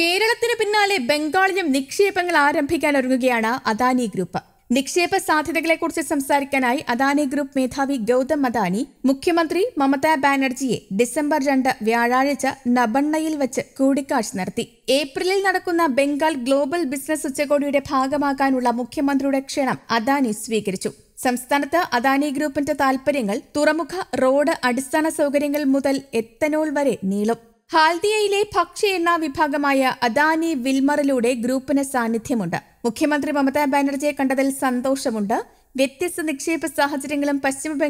കേരളത്തിന് പിന്നാലെ ബംഗാളിലും നിക്ഷേപങ്ങൾ ആരംഭിക്കാൻ ഒരുങ്ങുകയാണ് അദാനി ഗ്രൂപ്പ് നിക്ഷേപ സാധ്യതകളെക്കുറിച്ച് സംസാരിക്കാനായി അദാനി ഗ്രൂപ്പ് മേധാവി ഗൗതം അദാനി മുഖ്യമന്ത്രി മമതാ ബാനർജിയെ ഡിസംബർ രണ്ട് വ്യാഴാഴ്ച നബണ്ണയിൽ വെച്ച് കൂടിക്കാഴ്ച നടത്തി ഏപ്രിലിൽ നടക്കുന്ന ബംഗാൾ ഗ്ലോബൽ ബിസിനസ് ഉച്ചകോടിയുടെ ഭാഗമാകാനുള്ള മുഖ്യമന്ത്രിയുടെ ക്ഷണം അദാനി സ്വീകരിച്ചു സംസ്ഥാനത്ത് അദാനി ഗ്രൂപ്പിന്റെ താൽപര്യങ്ങൾ തുറമുഖ റോഡ് അടിസ്ഥാന സൗകര്യങ്ങൾ മുതൽ എത്തനോൾ വരെ നീളും ഹാൽദിയയിലെ ഭക്ഷ്യ എണ്ണ വിഭാഗമായ അദാനി വിൽമറിലൂടെ ഗ്രൂപ്പിന് സാന്നിധ്യമുണ്ട് മുഖ്യമന്ത്രി മമതാ ബാനർജിയെ കണ്ടതിൽ സന്തോഷമുണ്ട് വ്യത്യസ്ത നിക്ഷേപ സാഹചര്യങ്ങളും പശ്ചിമ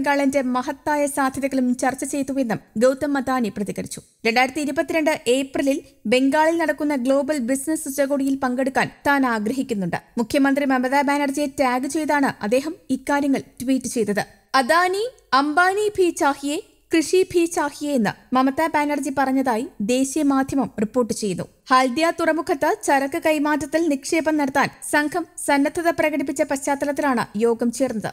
മഹത്തായ സാധ്യതകളും ചർച്ച ചെയ്തുവെന്നും ഗൗതം അദാനി പ്രതികരിച്ചു രണ്ടായിരത്തി ഇരുപത്തിരണ്ട് ഏപ്രിലിൽ ബംഗാളിൽ നടക്കുന്ന ഗ്ലോബൽ ബിസിനസ് ഉച്ചകോടിയിൽ പങ്കെടുക്കാൻ താൻ ആഗ്രഹിക്കുന്നുണ്ട് മുഖ്യമന്ത്രി മമതാ ബാനർജിയെ ടാഗ് ചെയ്താണ് അദ്ദേഹം ഇക്കാര്യങ്ങൾ ട്വീറ്റ് ചെയ്തത് അദാനി അംബാനി ഭി ചാഹിയെ കൃഷി ഭീ ചാഹിയെന്ന് മമതാ ബാനർജി പറഞ്ഞതായി ദേശീയ മാധ്യമം റിപ്പോർട്ട് ചെയ്തു ഹൽദിയ തുറമുഖത്ത് ചരക്ക് കൈമാറ്റത്തിൽ നിക്ഷേപം നടത്താൻ സംഘം സന്നദ്ധത പ്രകടിപ്പിച്ച പശ്ചാത്തലത്തിലാണ് യോഗം ചേർന്നത്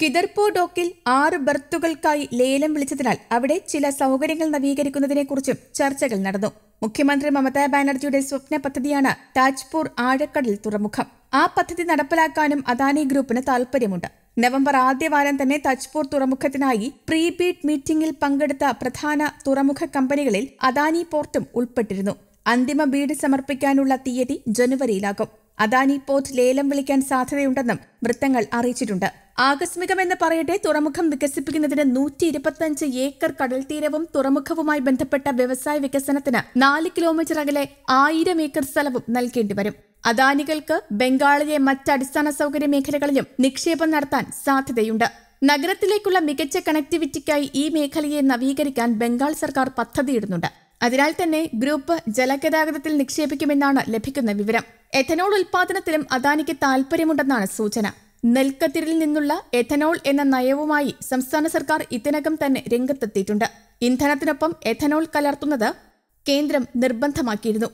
കിദർപോ ഡോക്കിൽ ആറ് ബർത്തുകൾക്കായി ലേലം വിളിച്ചതിനാൽ അവിടെ ചില സൗകര്യങ്ങൾ നവീകരിക്കുന്നതിനെക്കുറിച്ചും ചർച്ചകൾ നടന്നു മുഖ്യമന്ത്രി മമതാ ബാനർജിയുടെ സ്വപ്ന പദ്ധതിയാണ് താജ്പൂർ ആഴക്കടൽ തുറമുഖം ആ പദ്ധതി നടപ്പിലാക്കാനും അദാനി ഗ്രൂപ്പിന് താൽപ്പര്യമുണ്ട് നവംബർ ആദ്യവാരം തന്നെ തജ്പൂർ തുറമുഖത്തിനായി പ്രീപെയ്ഡ് മീറ്റിംഗിൽ പങ്കെടുത്ത പ്രധാന തുറമുഖ കമ്പനികളിൽ അദാനി പോർട്ടും ഉൾപ്പെട്ടിരുന്നു അന്തിമ ബീഡ് സമർപ്പിക്കാനുള്ള തീയതി ജനുവരിയിലാകും അദാനി പോർട്ട് ലേലം വിളിക്കാൻ സാധ്യതയുണ്ടെന്നും വൃത്തങ്ങൾ അറിയിച്ചിട്ടുണ്ട് ആകസ്മികമെന്ന് പറയട്ടെ തുറമുഖം വികസിപ്പിക്കുന്നതിന് നൂറ്റി ഇരുപത്തിയഞ്ച് ഏക്കർ കടൽത്തീരവും തുറമുഖവുമായി ബന്ധപ്പെട്ട വ്യവസായ വികസനത്തിന് നാല് കിലോമീറ്റർ അകലെ ആയിരം ഏക്കർ സ്ഥലവും നൽകേണ്ടി വരും അദാനികൾക്ക് ബംഗാളിലെ മറ്റ് അടിസ്ഥാന സൗകര്യ മേഖലകളിലും നിക്ഷേപം നടത്താൻ സാധ്യതയുണ്ട് നഗരത്തിലേക്കുള്ള മികച്ച കണക്ടിവിറ്റിക്കായി ഈ മേഖലയെ നവീകരിക്കാൻ ബംഗാൾ സർക്കാർ പദ്ധതിയിടുന്നുണ്ട് അതിനാൽ തന്നെ ഗ്രൂപ്പ് ജലഗതാഗതത്തിൽ നിക്ഷേപിക്കുമെന്നാണ് ലഭിക്കുന്ന വിവരം എഥനോൾ ഉൽപാദനത്തിലും അദാനിക്ക് താൽപ്പര്യമുണ്ടെന്നാണ് സൂചന നെൽക്കത്തിരിൽ നിന്നുള്ള എഥനോൾ എന്ന നയവുമായി സംസ്ഥാന സർക്കാർ ഇതിനകം തന്നെ രംഗത്തെത്തിയിട്ടുണ്ട് ഇന്ധനത്തിനൊപ്പം എഥനോൾ കലർത്തുന്നത് കേന്ദ്രം നിർബന്ധമാക്കിയിരുന്നു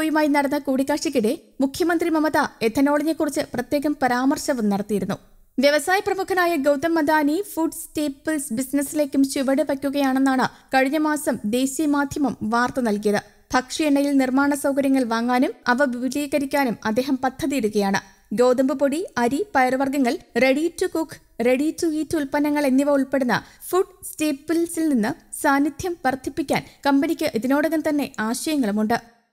ഒയുമായി നടന്ന കൂടിക്കാഴ്ചയ്ക്കിടെ മുഖ്യമന്ത്രി മമത എഥനോളിനെക്കുറിച്ച് പ്രത്യേകം പരാമർശവും നടത്തിയിരുന്നു വ്യവസായ പ്രമുഖനായ ഗൗതം മദാനി ഫുഡ് സ്റ്റേപ്പിൾസ് ബിസിനസ്സിലേക്കും ചുവട് വയ്ക്കുകയാണെന്നാണ് കഴിഞ്ഞ മാസം ദേശീയ മാധ്യമം വാർത്ത നൽകിയത് ഭക്ഷ്യ എണ്ണയിൽ നിർമ്മാണ സൗകര്യങ്ങൾ വാങ്ങാനും അവ വിപുലീകരിക്കാനും അദ്ദേഹം പദ്ധതിയിടുകയാണ് ഗോതമ്പ് പൊടി അരി പയർവർഗ്ഗങ്ങൾ ready to cook ready to eat ഉൽപ്പന്നങ്ങൾ എന്നിവ ഉൾപ്പെടുന്ന ഫുഡ് സ്റ്റേപ്പിൾസിൽ നിന്ന് സാന്നിധ്യം വർദ്ധിപ്പിക്കാൻ കമ്പനിക്ക് ഇതിനോടകം തന്നെ ആശയങ്ങളുമുണ്ട്